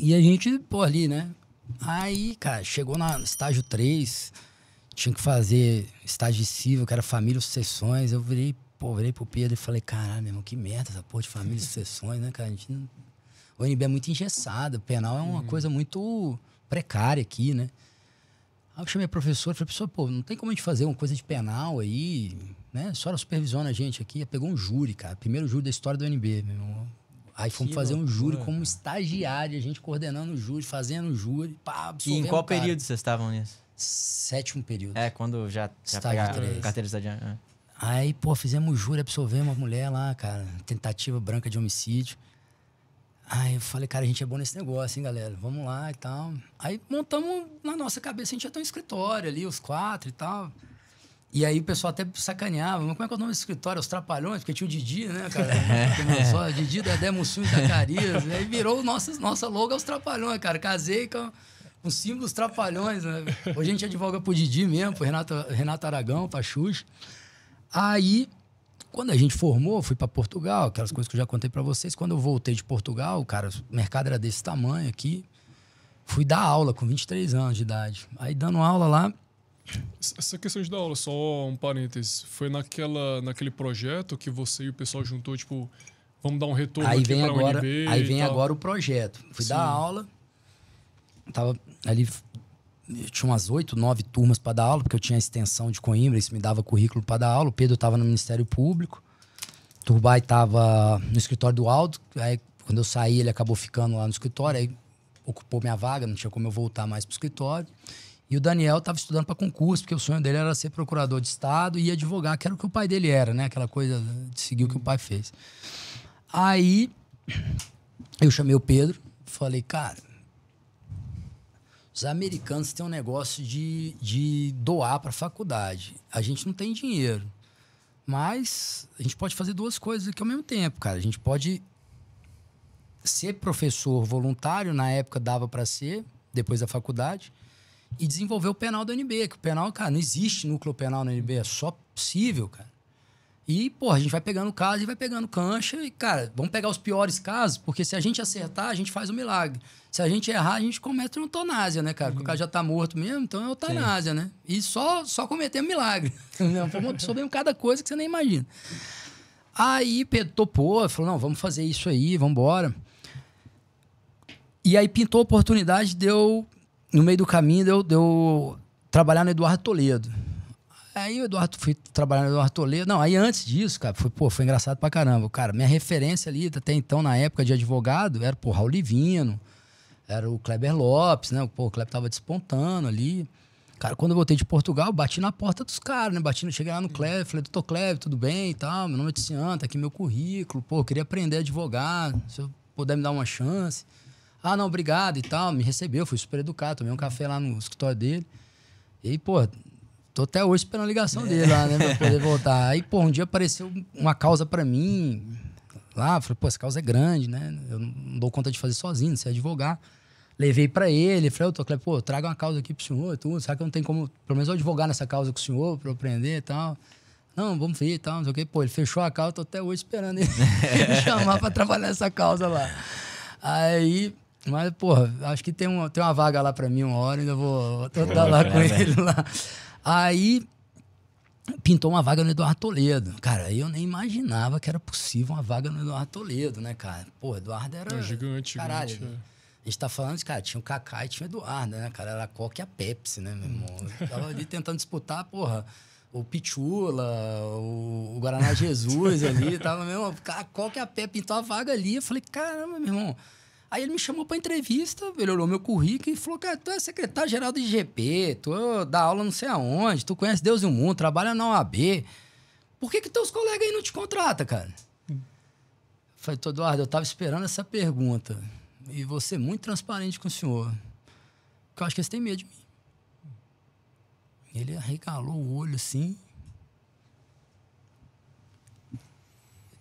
E a gente, pô, ali, né? Aí, cara, chegou na estágio 3, tinha que fazer estágio civil, que era família sucessões. Eu virei, pô, virei pro Pedro e falei, caralho, meu irmão, que merda essa porra de família sucessões, né, cara? A gente não... O NB é muito engessado, o penal é uma uhum. coisa muito precária aqui, né? Aí eu chamei a professora e falei, professor, pô, não tem como a gente fazer uma coisa de penal aí, né? A senhora supervisiona a gente aqui. Pegou um júri, cara. Primeiro júri da história do NB, meu irmão. Aí fomos que fazer um júri como estagiário, a gente coordenando o júri, fazendo o júri. Pá, e em qual cara. período vocês estavam nisso? Sétimo período. É, quando já, já pegaram carteira É. Aí, pô, fizemos júri, absolvemos a mulher lá, cara. Tentativa branca de homicídio. Aí eu falei, cara, a gente é bom nesse negócio, hein, galera? Vamos lá e tal. Aí montamos na nossa cabeça, a gente já tem um escritório ali, os quatro e tal. E aí o pessoal até sacaneava, mas como é que é o nome do escritório? Os Trapalhões, porque tinha o Didi, né, cara? É. Só, Didi, Dedé, Mussum e Zacarias. aí virou nossa, nossa logo é os Trapalhões, cara. Casei com o símbolo dos Trapalhões, né? Hoje a gente advoga pro Didi mesmo, pro Renato, Renato Aragão, pra Xuxa. Aí, quando a gente formou, fui para Portugal, aquelas coisas que eu já contei para vocês. Quando eu voltei de Portugal, cara, o mercado era desse tamanho aqui. Fui dar aula com 23 anos de idade. Aí, dando aula lá essa questão de dar aula, só um parênteses. Foi naquela, naquele projeto que você e o pessoal juntou, tipo, vamos dar um retorno aí vem agora Aí vem agora o projeto. Fui Sim. dar aula, tava ali, tinha umas oito, nove turmas para dar aula, porque eu tinha a extensão de Coimbra, isso me dava currículo para dar aula. O Pedro estava no Ministério Público, o Turbai estava no escritório do Aldo, aí quando eu saí ele acabou ficando lá no escritório, aí ocupou minha vaga, não tinha como eu voltar mais pro escritório. E o Daniel estava estudando para concurso, porque o sonho dele era ser procurador de Estado e advogar, que era o que o pai dele era, né? Aquela coisa de seguir o que o pai fez. Aí eu chamei o Pedro, falei, cara, os americanos têm um negócio de, de doar para a faculdade. A gente não tem dinheiro. Mas a gente pode fazer duas coisas aqui ao mesmo tempo, cara. A gente pode ser professor voluntário, na época dava para ser, depois da faculdade e desenvolver o penal da NB, que o penal, cara, não existe núcleo penal na NB, é só possível, cara. E, pô, a gente vai pegando caso e vai pegando cancha e, cara, vamos pegar os piores casos, porque se a gente acertar, a gente faz o um milagre. Se a gente errar, a gente comete uma eutanásia, né, cara? Porque o cara já tá morto mesmo, então é eutanásia, Sim. né? E só, só cometer um milagre. Soubemos cada coisa que você nem imagina. Aí Pedro topou, falou, não, vamos fazer isso aí, vamos embora. E aí pintou a oportunidade de eu no meio do caminho deu, deu trabalhar no Eduardo Toledo. Aí o Eduardo fui trabalhar no Eduardo Toledo. Não, aí antes disso, cara, foi, pô, foi engraçado pra caramba. Cara, minha referência ali, até então, na época de advogado, era, pô, Raul Livino, era o Kleber Lopes, né? Pô, o Kleber tava despontando ali. Cara, quando eu voltei de Portugal, bati na porta dos caras, né? Bati, cheguei lá no Kleber falei, doutor Kleber tudo bem e tal? Meu nome é Tiziano, tá aqui meu currículo, pô, queria aprender a advogar, se eu puder me dar uma chance. Ah, não, obrigado e tal. Me recebeu, fui super educado, tomei um café lá no escritório dele. E, pô, tô até hoje esperando a ligação dele lá, né, pra poder voltar. Aí, pô, um dia apareceu uma causa para mim lá. Falei, pô, essa causa é grande, né? Eu não dou conta de fazer sozinho, sei advogar. Levei para ele, falei, eu tô, pô, traga uma causa aqui pro senhor e tudo. Será que eu não tenho como, pelo menos, eu advogar nessa causa com o senhor pra eu aprender e tal? não, vamos ver e tal, não sei o quê. Pô, ele fechou a causa, tô até hoje esperando ele me chamar para trabalhar essa causa lá. Aí, mas, porra, acho que tem, um, tem uma vaga lá para mim uma hora, ainda vou, estar lá com ele lá. Aí pintou uma vaga no Eduardo Toledo. Cara, eu nem imaginava que era possível uma vaga no Eduardo Toledo, né, cara? Pô, Eduardo era. É gigante, caralho, gigante. Né? A gente tá falando de, cara, tinha o Kaká e tinha o Eduardo, né, cara? Era a Coca e a Pepsi, né, meu irmão? Eu tava ali tentando disputar, porra, o Pichula, o, o Guaraná Jesus ali, tava mesmo. A Coca e a Pepsi pintou a vaga ali. Eu falei, caramba, meu irmão Aí ele me chamou para entrevista, ele olhou meu currículo e falou: Cara, tu é secretário-geral do IGP, tu dá aula não sei aonde, tu conhece Deus e o mundo, trabalha na OAB. Por que, que teus colegas aí não te contratam, cara? Eu Falei, Eduardo, eu tava esperando essa pergunta. E vou ser muito transparente com o senhor. Porque eu acho que eles têm medo de mim. Ele arregalou o olho assim.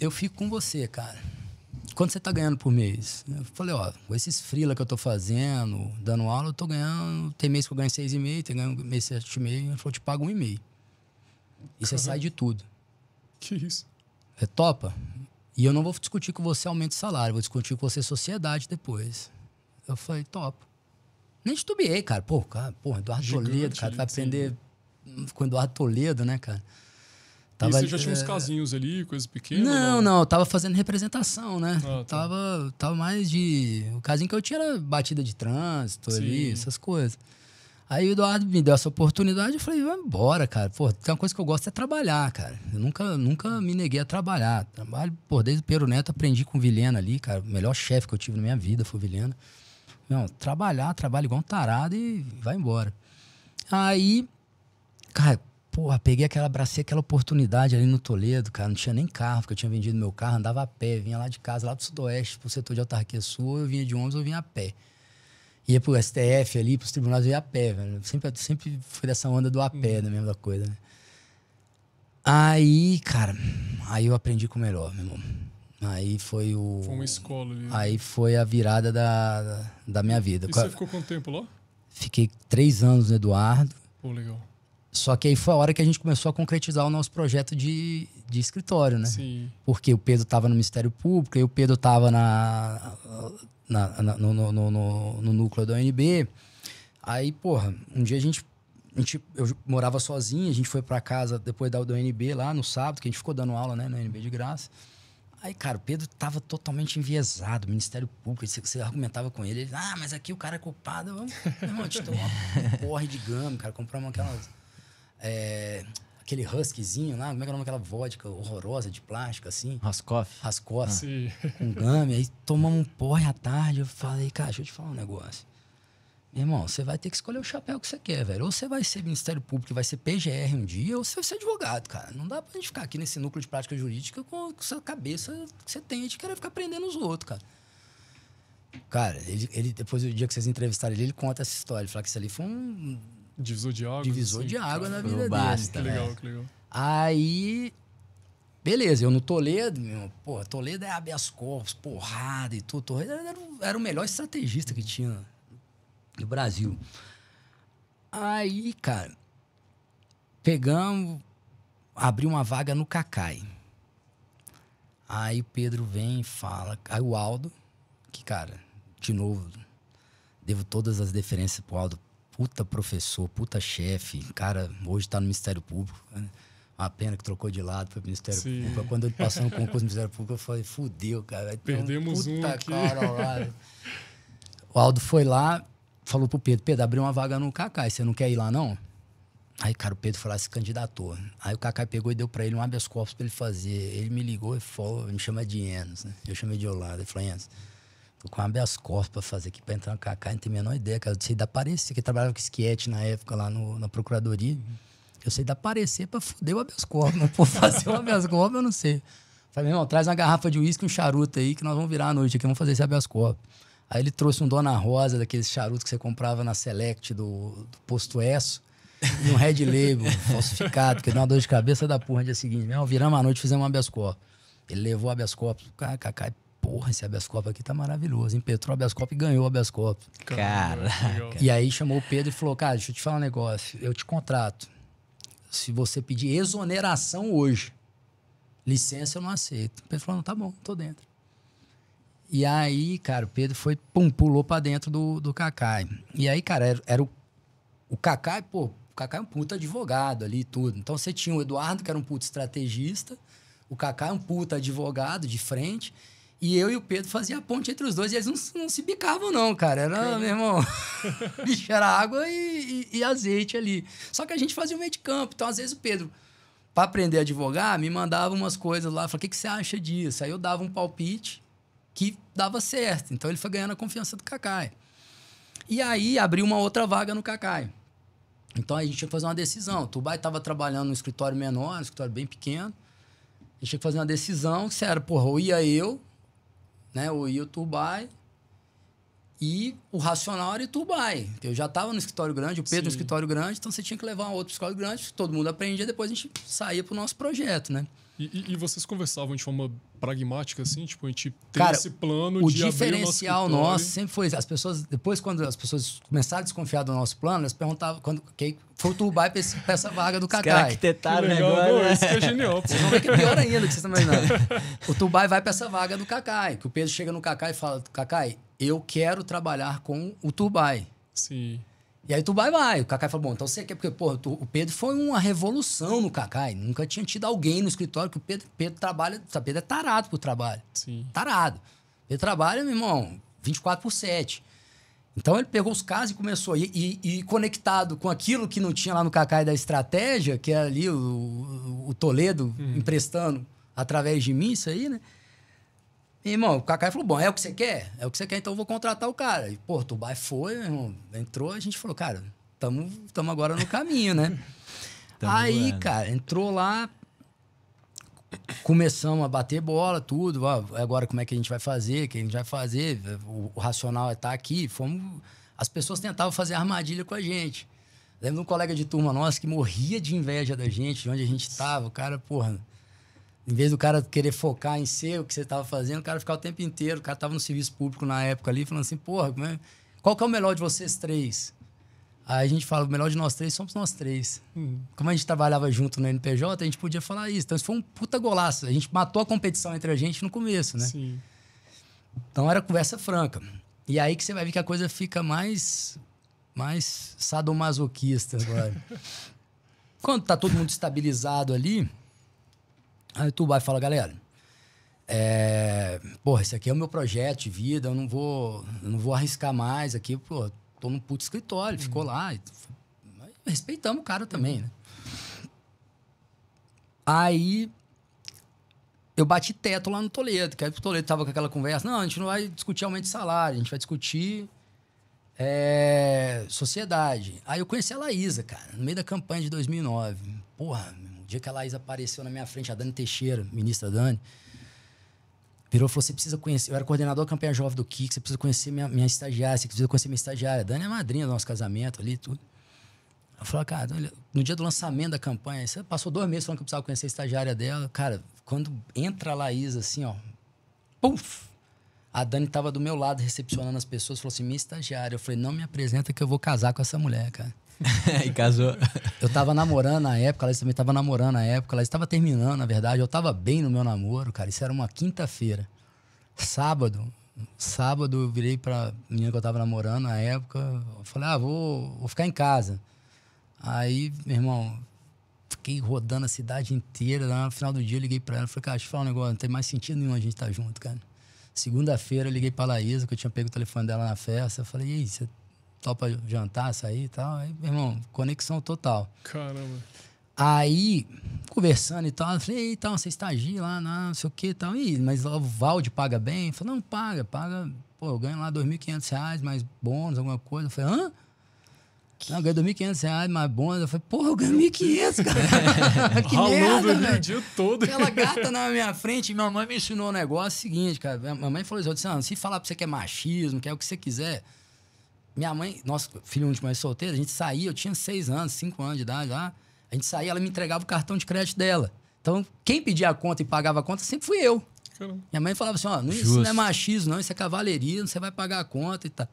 Eu fico com você, cara quanto você está ganhando por mês? Eu falei, ó, com esses frila que eu tô fazendo, dando aula, eu tô ganhando. Tem mês que eu ganho seis e meio, tem mês sete e meio. Ele falou, te pago um e meio. E você sai de tudo. Que isso? É topa? E eu não vou discutir com você aumento de salário, vou discutir com você sociedade depois. Eu falei, topa, Nem titubeei, cara. Pô, cara, pô, Eduardo Gigante, Toledo, cara, vai aprender com Eduardo Toledo, né, cara? Tava, e você já tinha uns é. casinhos ali, coisas pequenas? Não, não, não, eu tava fazendo representação, né? Ah, tá. tava, tava mais de. O casinho que eu tinha era batida de trânsito Sim. ali, essas coisas. Aí o Eduardo me deu essa oportunidade e falei, vai embora, cara. Pô, tem uma coisa que eu gosto é trabalhar, cara. Eu nunca, nunca me neguei a trabalhar. Trabalho, pô, desde o Pero Neto aprendi com o Vilhena ali, cara. O melhor chefe que eu tive na minha vida foi o Vilhena. Não, trabalhar, trabalho igual um tarado e vai embora. Aí, cara, porra, peguei aquela, abracei aquela oportunidade ali no Toledo, cara. Não tinha nem carro, porque eu tinha vendido meu carro, andava a pé, vinha lá de casa, lá do Sudoeste, pro setor de autarquia sul, eu vinha de ônibus, eu vinha a pé. Ia pro STF ali, pros tribunais, eu ia a pé, velho. Sempre, sempre foi dessa onda do a pé, hum. da mesma coisa, né? Aí, cara, aí eu aprendi com o melhor, meu irmão. Aí foi o. Foi uma escola ali. Né? Aí foi a virada da, da, minha vida. E você ficou quanto tempo lá? Fiquei três anos no Eduardo. Pô, legal. Só que aí foi a hora que a gente começou a concretizar o nosso projeto de, de escritório, né? Sim. Porque o Pedro estava no Ministério Público, e o Pedro estava na, na, na no, no, no, no, núcleo da UNB. Aí, porra, um dia a gente, a gente eu morava sozinho, a gente foi para casa depois da UNB lá no sábado, que a gente ficou dando aula, né, na UNB de graça. Aí, cara, o Pedro estava totalmente enviesado, Ministério Público, você, você, argumentava com ele, ele, ah, mas aqui o cara é culpado, vamos, não, a gente tomou uma porra de gama, cara, uma aquelas é, aquele huskyzinho lá, como é que é o nome daquela vodka horrorosa de plástico, assim? Raskoff. Raskoff. Ah, com game Aí tomamos um porre à tarde. Eu falei, cara, deixa eu te falar um negócio. Meu irmão, você vai ter que escolher o chapéu que você quer, velho. Ou você vai ser Ministério Público e vai ser PGR um dia, ou você vai ser advogado, cara. Não dá pra gente ficar aqui nesse núcleo de prática jurídica com essa cabeça que você tem de querer ficar prendendo os outros, cara. Cara, ele, ele depois do dia que vocês entrevistaram ele, ele conta essa história. Ele fala que isso ali foi um Divisor de água? Divisor assim, de água cara, na vida basta, dele. Que né? legal, que legal. Aí, beleza, eu no Toledo, meu, pô, Toledo é habeas corpus, porrada e tudo. Toledo era, era o melhor estrategista que tinha no Brasil. Aí, cara, pegamos, abri uma vaga no Cacai. Aí o Pedro vem e fala. Aí o Aldo, que, cara, de novo, devo todas as deferências pro Aldo puta professor, puta chefe, cara, hoje está no Ministério Público. Né? Uma pena que trocou de lado para o Ministério Sim. Público. Quando ele passou no concurso do Ministério Público, eu falei, fudeu, cara. Perdemos puta um aqui. Cara, lá. O Aldo foi lá, falou pro Pedro, Pedro, abriu uma vaga no Cacai, você não quer ir lá, não? Aí, cara, o Pedro foi lá se candidatou. Aí o Cacai pegou e deu para ele um habeas corpus para ele fazer. Ele me ligou e falou, me chama de Enos, né? Eu chamei de Holanda, Ele falou, Enos, Tô com habeas corpus pra fazer aqui, para entrar no Cacá, não tem a menor ideia, cara. Eu sei dar parecer, que trabalhava com esquiete na época lá no, na procuradoria. Eu sei dar parecer para foder o habeas corpus, não vou fazer o habeas corpus, eu não sei. Falei, meu irmão, traz uma garrafa de uísque e um charuto aí que nós vamos virar à noite aqui, vamos fazer esse habeas corpus. Aí ele trouxe um Dona Rosa, daqueles charutos que você comprava na Select do, do Posto Esso, e um Red Label falsificado, que deu uma dor de cabeça da porra no dia seguinte. Meu, viramos à noite, fizemos um habeas corpus. Ele levou o habeas corpus, cacá, porra, esse habeas corpus aqui tá maravilhoso. Impetrou habeas corpus e ganhou habeas corpus. Caraca. E aí chamou o Pedro e falou, cara, deixa eu te falar um negócio. Eu te contrato. Se você pedir exoneração hoje, licença eu não aceito. O Pedro falou, não, tá bom, tô dentro. E aí, cara, o Pedro foi, pum, pulou pra dentro do, do Cacai. E aí, cara, era, era o, o Cacai, pô, o Cacai é um puta advogado ali e tudo. Então você tinha o Eduardo, que era um puta estrategista, o Cacai é um puta advogado de frente, e eu e o Pedro fazia a ponte entre os dois e eles não, não se bicavam, não, cara. Era, Caramba. meu irmão, bicho, era água e, e, e, azeite ali. Só que a gente fazia o meio de campo. Então, às vezes, o Pedro, para aprender a advogar, me mandava umas coisas lá. Falava, o que, que você acha disso? Aí eu dava um palpite que dava certo. Então, ele foi ganhando a confiança do Cacai. E aí, abriu uma outra vaga no Cacai. Então, a gente tinha que fazer uma decisão. O Tubai estava trabalhando num escritório menor, um escritório bem pequeno. A gente tinha que fazer uma decisão, que era, porra, ou ia eu né? O Itubai e o racional era Itubai. Eu já estava no escritório grande, o Pedro Sim. no escritório grande, então você tinha que levar um outro escritório grande, todo mundo aprendia, depois a gente saía para o nosso projeto, né? E, e, e, vocês conversavam de forma pragmática, assim? Tipo, a gente tem Cara, esse plano o de O diferencial abrir nosso, nosso sempre foi... As pessoas... Depois, quando as pessoas começaram a desconfiar do nosso plano, elas perguntavam... Quando, quem foi o Turbai pra, pra, essa vaga do Cacai. que arquitetaram o negócio. né? Isso que é né? genial. Vocês vão ver que é pior ainda que vocês estão imaginando. o Turbai vai pra essa vaga do Cacai. Que o Pedro chega no Cacai e fala... Cacai, eu quero trabalhar com o Turbai. Sim. E aí tu vai, vai. O Cacai falou, bom, então você quer... Porque, pô, tu, o Pedro foi uma revolução no Cacai. Nunca tinha tido alguém no escritório que o Pedro, Pedro trabalha... O Pedro é tarado pro trabalho. Sim. Tarado. Pedro trabalha, meu irmão, 24 por 7. Então ele pegou os casos e começou. E, e, e, conectado com aquilo que não tinha lá no Cacai da estratégia, que era é ali o, o Toledo hum. emprestando através de mim, isso aí, né? E, irmão, o Cacai falou: bom, é o que você quer? É o que você quer, então eu vou contratar o cara. E, pô, Tubai foi, irmão, entrou, a gente falou: cara, estamos agora no caminho, né? Aí, voando. cara, entrou lá, começamos a bater bola, tudo. Ó, agora, como é que a gente vai fazer? O que a gente vai fazer? O, o racional é estar tá aqui. Fomos, as pessoas tentavam fazer armadilha com a gente. Lembro de um colega de turma nossa que morria de inveja da gente, de onde a gente estava. O cara, porra em vez do cara querer focar em ser o que você estava fazendo, o cara ficava o tempo inteiro. O cara estava no serviço público na época ali, falando assim: porra, é? qual que é o melhor de vocês três? Aí a gente fala: o melhor de nós três somos nós três. Hum. Como a gente trabalhava junto no NPJ, a gente podia falar isso. Então isso foi um puta golaço. A gente matou a competição entre a gente no começo, né? Sim. Então era conversa franca. E aí que você vai ver que a coisa fica mais. mais sadomasoquista agora. Quando tá todo mundo estabilizado ali Aí tu vai e fala, galera, é, porra, esse aqui é o meu projeto de vida, eu não vou, eu não vou arriscar mais aqui, pô, tô num puto escritório, uhum. ficou lá. respeitamos o cara também, né? Aí eu bati teto lá no Toledo, que aí o Toledo tava com aquela conversa, não, a gente não vai discutir aumento de salário, a gente vai discutir é, sociedade. Aí eu conheci a Laísa, cara, no meio da campanha de 2009. Porra, dia que a Laís apareceu na minha frente, a Dani Teixeira, ministra Dani, virou e falou: você precisa conhecer. Eu era coordenador da campanha jovem do Kik, você precisa conhecer minha, minha estagiária, você precisa conhecer minha estagiária. A Dani é madrinha do nosso casamento ali tudo. Eu falou: ah, cara, no dia do lançamento da campanha, você passou dois meses falando que eu precisava conhecer a estagiária dela. Cara, quando entra a Laís assim, ó, puf! A Dani estava do meu lado recepcionando as pessoas, falou assim: minha estagiária. Eu falei: não me apresenta que eu vou casar com essa mulher, cara. e casou. Eu tava namorando na época, ela também tava namorando na época, ela estava terminando, na verdade. Eu tava bem no meu namoro, cara. Isso era uma quinta-feira. Sábado, sábado eu virei pra menina que eu tava namorando na época. Eu falei, ah, vou, vou ficar em casa. Aí, meu irmão, fiquei rodando a cidade inteira. Lá no final do dia eu liguei pra ela. Falei, cara, deixa eu falar um negócio, não tem mais sentido nenhum a gente estar tá junto, cara. Segunda-feira eu liguei pra Laísa, que eu tinha pego o telefone dela na festa. Eu falei, e aí, você topa jantar, sair e tal. Aí, meu irmão, conexão total. Caramba. Aí, conversando e tal, eu falei, e tal, você estagia lá, não sei o que e tal. mas o Valde paga bem? Falei, não, paga, paga. Pô, eu ganho lá R$ 2.500, mais bônus, alguma coisa. Eu falei, hã? Que... Não, eu R$ 2.500 reais, mais bônus. Eu falei, porra, eu ganhei 1.500, cara. que merda, velho. dia todo. Aquela gata na minha frente, minha mãe me ensinou um negócio é seguinte, cara. Minha mãe falou isso, eu disse, ah, se falar pra você que é machismo, que é o que você quiser, minha mãe, nosso filho último mais solteiro, a gente saía, eu tinha seis anos, cinco anos de idade lá. A gente saía, ela me entregava o cartão de crédito dela. Então, quem pedia a conta e pagava a conta sempre fui eu. Caramba. Minha mãe falava assim: ó, não, isso não é machismo, não, isso é cavalaria, você vai pagar a conta e tal.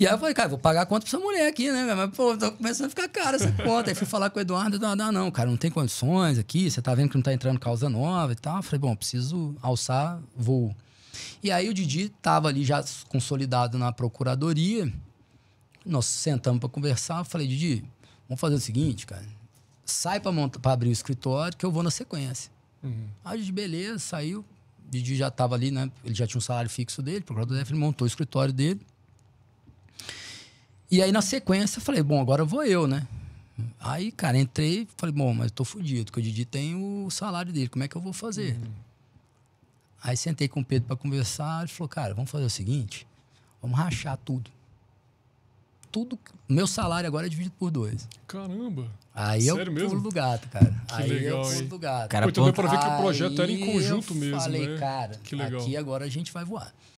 E aí eu falei, cara, vou pagar a conta pra essa mulher aqui, né? Mas, pô, tô começando a ficar cara essa conta. aí fui falar com o Eduardo, Eduardo, ah, não, cara, não tem condições aqui, você tá vendo que não tá entrando causa nova e tal. Eu falei, bom, preciso alçar voo. E aí o Didi estava ali já consolidado na procuradoria. Nós sentamos para conversar. Eu falei, Didi, vamos fazer o seguinte, cara. Sai para abrir o escritório que eu vou na sequência. Uhum. Aí o Didi, beleza, saiu. O Didi já estava ali, né? Ele já tinha um salário fixo dele, procurador ele montou o escritório dele. E aí, na sequência, eu falei, bom, agora vou eu, né? Aí, cara, entrei, falei, bom, mas eu tô fudido, porque o Didi tem o salário dele, como é que eu vou fazer? Uhum. Aí sentei com o Pedro para conversar. Ele falou, cara, vamos fazer o seguinte: vamos rachar tudo. Tudo. Meu salário agora é dividido por dois. Caramba! Aí Sério eu pulo do gato, cara. Que aí legal, eu pulo hein? do gato. Cara, Pô, então para pra ver que o projeto era em conjunto mesmo. Falei, né? cara, aqui agora a gente vai voar.